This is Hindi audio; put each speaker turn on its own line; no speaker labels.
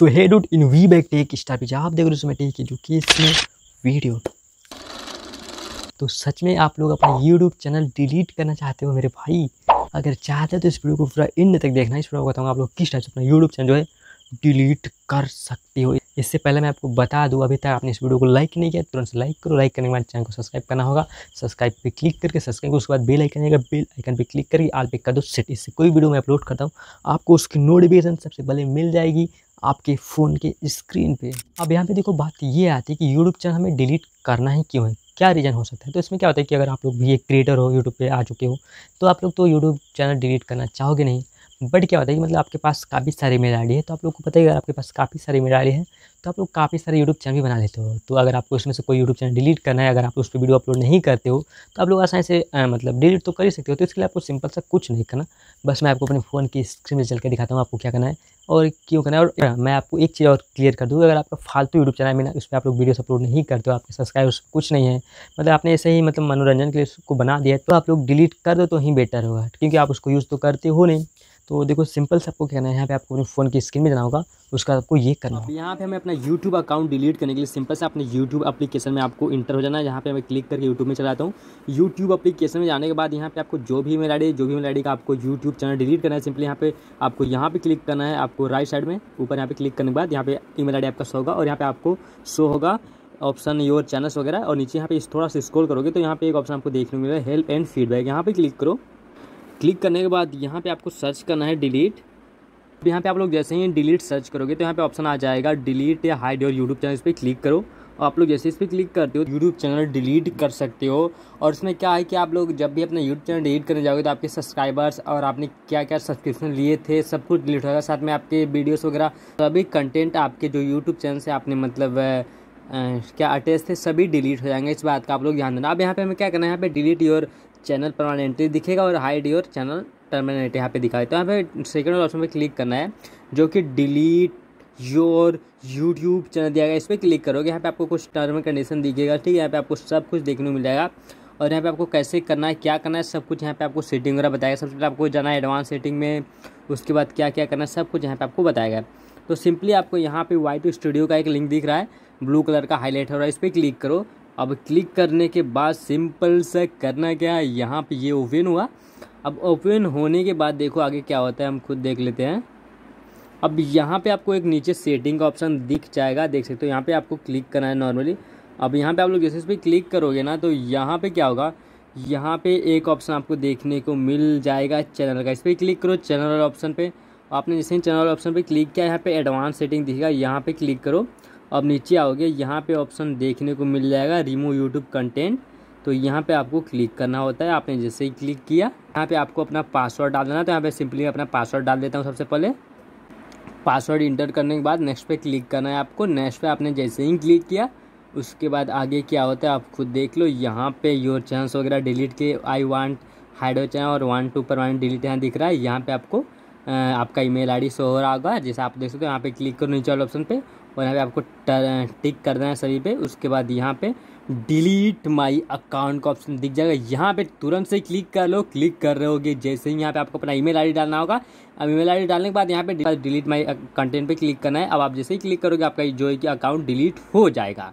so hey dude in we back tech star staffies आप देख रहे हो उसमें टेक की जो कि इसमें वीडियो तो सच में आप लोग अपना यूट्यूब चैनल डिलीट करना चाहते हो मेरे भाई अगर चाहते हो तो इस वीडियो को पूरा इन तक देखना इस वीडियो को बताऊँगा आप लोग किस टाइप से अपना यूट्यूब चैनल जो है डिलीट कर सकते हो इससे पहले मैं आपको बता दूं अभी तक आपने इस वीडियो को लाइक नहीं किया तुरंत लाइक करो लाइक करने के बाद चैनल को सब्सक्राइब करना होगा सब्सक्राइब पे क्लिक करके सब्सक्राइब उसके बाद बेल आइकन आएगा बेल आइकन पे क्लिक करके आल पे कर दो सेट इससे कोई वीडियो मैं अपलोड करता हूं आपको उसकी नोटिफिकेशन सबसे पहले मिल जाएगी आपके फ़ोन के स्क्रीन पे अब यहाँ पे देखो बात ये आती है कि यूट्यूब चैनल हमें डिलीट करना ही क्यों है क्या रीज़न हो सकता है तो इसमें क्या होता है कि अगर आप लोग भी एक क्रिएटर हो यूट्यूब पे आ चुके हो तो आप लोग तो यूट्यूब चैनल डिलीट करना चाहोगे नहीं बट क्या होता है कि मतलब आपके पास काफ़ी सारी मेल आई है तो आप लोग को पता ही अगर आपके पास काफ़ी सारी मेल आई है तो आप लोग काफ़ी सारे यूट्यूब चैनल भी बना लेते हो तो अगर आपको उसमें से कोई यूट्यूब चैनल डिलीट करना है अगर आप उस पर वीडियो अपलोड नहीं करते हो तो आप लोग आसानी से मतलब डिलीट तो कर ही सकते हो तो इसके लिए आपको सिंपल सा कुछ नहीं करना बस मैं आपको अपने फ़ोन की स्क्रीन में चल के दिखाता हूँ आपको क्या करना है और क्यों करना है और हाँ, मैं आपको एक चीज़ और क्लियर कर दूँ अगर आपका फालतू यूट्यूब चैनल में ना उसमें आप लोग वीडियो अपलोड नहीं करते हो आपके सब्सक्राइब कुछ नहीं है मतलब आपने ऐसे ही मतलब मनोरंजन के लिए उसको बना दिया तो आप लोग डिलीट कर दो तो ही बेटर होगा क्योंकि आप उसको यूज़ तो करते हो नहीं तो देखो सिंपल से आपको कहना है यहाँ पे आपको अपने फ़ोन की स्क्रीन में जाना होगा उसका आपको ये करना होगा
यहाँ पे हमें अपना यूट्यूब अकाउंट डिलीट करने के लिए सिंपल से अपने यूट्यूब एप्लीकेशन में आपको इंटर हो जाना है यहाँ पे मैं क्लिक करके यूट्यूब में चलाता हूँ यूट्यूब अपलीकेशन में जाने के बाद यहाँ पे आपको जो भी मेल आई जो भी मेल आई का आपको यूट्यूब चैनल डिलीट करना है सिंपली यहाँ पे आपको यहाँ पे क्लिक करना है आपको राइट साइड में ऊपर यहाँ पे क्लिक करने के बाद यहाँ पे ई मेल आपका शो होगा और यहाँ पे आपको शो होगा ऑप्शन योर चैनल्स वगैरह और नीचे यहाँ पे थोड़ा सा स्क्रॉल करोगे तो यहाँ पे एक ऑप्शन आपको देखने को मिलेगा हेल्प एंड फीडबैक यहाँ पे क्लिक करो क्लिक करने के बाद यहाँ पे आपको सर्च करना है डिलीट यहाँ पे आप लोग जैसे ही डिलीट सर्च करोगे तो यहाँ पे ऑप्शन आ जाएगा डिलीट या हाइड योर यूट्यूब चैनल इस पर क्लिक करो और आप लोग जैसे इस पर क्लिक करते हो यूट्यूब चैनल डिलीट कर सकते हो और इसमें क्या है कि आप लोग जब भी अपना यूट्यूब चैनल डिलीट करने जाओगे तो आपके सब्सक्राइबर्स और आपने क्या क्या सब्सक्रिप्शन लिए थे सब कुछ डिलीट होगा साथ में आपके वीडियोज वगैरह सभी कंटेंट आपके जो यूट्यूब चैनल से आपने मतलब क्या अटैच थे सभी डिलीट हो जाएंगे इस बात का आप लोग ध्यान देना अब यहाँ पे हमें क्या करना है यहाँ पे डिलीट योर चैनल परमानेंटली दिखेगा और हाइड योर चैनल परमानेंट यहाँ पे दिखा देता तो यहाँ पे सेकेंड ऑप्शन पे क्लिक करना है जो कि डिलीट योर यूट्यूब चैनल दिया गया इस पर क्लिक करोगे यहाँ पे आपको कुछ टर्म एंड कंडीशन दिखेगा ठीक है यहाँ पे आपको सब कुछ देखने को मिल जाएगा और यहाँ पे आपको कैसे करना है क्या करना है सब कुछ यहाँ पे आपको सेटिंग वगैरह बताएगा सबसे पहले आपको जाना है एडवांस सेटिंग में उसके बाद क्या क्या करना है सब कुछ यहाँ पे आपको बताया गया तो सिंपली आपको यहाँ पे वाई टू स्टूडियो का एक लिंक दिख रहा है ब्लू कलर का हाईलाइट हो रहा है इस पर क्लिक करो अब क्लिक करने के बाद सिंपल सा करना क्या है यहाँ पे ये ओपन हुआ अब ओपन होने के बाद देखो आगे क्या होता है हम खुद देख लेते हैं अब यहाँ पे आपको एक नीचे सेटिंग का ऑप्शन दिख जाएगा देख सकते हो यहाँ पे आपको क्लिक करना है नॉर्मली अब यहाँ पे आप लोग जैसे इस पर क्लिक करोगे ना तो यहाँ पे क्या होगा यहाँ पे एक ऑप्शन आपको देखने को मिल जाएगा चैनल का इस पर क्लिक करो चैनल ऑप्शन पर आपने जैसे ही चैनल ऑप्शन पर क्लिक किया यहाँ पर एडवांस सेटिंग दिखेगा यहाँ पर क्लिक करो अब नीचे आओगे यहाँ पे ऑप्शन देखने को मिल जाएगा रिमूव यूट्यूब कंटेंट तो यहाँ पे आपको क्लिक करना होता है आपने जैसे ही क्लिक किया यहाँ पे आपको अपना पासवर्ड डाल देना तो यहाँ पे सिंपली अपना पासवर्ड डाल देता हूँ सबसे पहले पासवर्ड इंटर करने के बाद नेक्स्ट पे क्लिक करना है आपको नेक्स्ट पे आपने जैसे ही क्लिक किया उसके बाद आगे क्या होता है आप खुद देख लो यहाँ पे योर चैनल्स वगैरह डिलीट के आई वांट हाइडो चैनल और वन टू पर वन डिलीट यहाँ दिख रहा है यहाँ पे आपको आपका ईमेल आईडी शो हो रहा होगा जैसे आप देख सकते हो यहाँ पे क्लिक करो नीचे वाले ऑप्शन पे और यहाँ पे आपको टिक कर देना है सभी पे उसके बाद यहाँ पे डिलीट माई अकाउंट का ऑप्शन दिख जाएगा यहाँ पे तुरंत से क्लिक कर लो क्लिक कर रहे होगे जैसे ही यहाँ पे आपको अपना ईमेल आईडी डालना होगा अब ईमेल आईडी डालने के बाद यहाँ पे डिलीट माई कंटेंट पर क्लिक करना है अब आप जैसे ही क्लिक करोगे आपका जो है कि अकाउंट डिलीट हो जाएगा